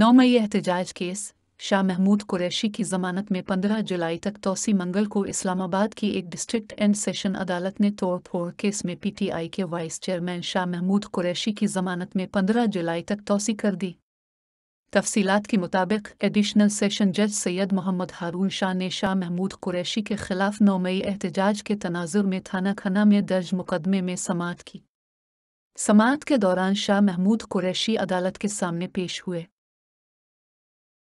नौ मई एहतजाज केस शाह महमूद कुरैशी की जमानत में पंद्रह जुलाई तक तोसी मंगल को इस्लामाबाद की एक डिस्ट्रिक्ट एंड सेशन अदालत ने तोड़फोड़ केस में पीटीआई के वाइस चेयरमैन शाह महमूद कुरैशी की जमानत में पंद्रह जुलाई तक तोसी कर दी तफसीलात के मुताबिक एडिशनल सेशन जज सैयद मोहम्मद हारून शाह ने शाह महमूद कुरैशी के खिलाफ नौ मई एहतजाज के तनाजुर में थाना खाना में दर्ज मुकदमे में समात की समात के दौरान शाह महमूद कुरैशी अदालत के सामने पेश हुए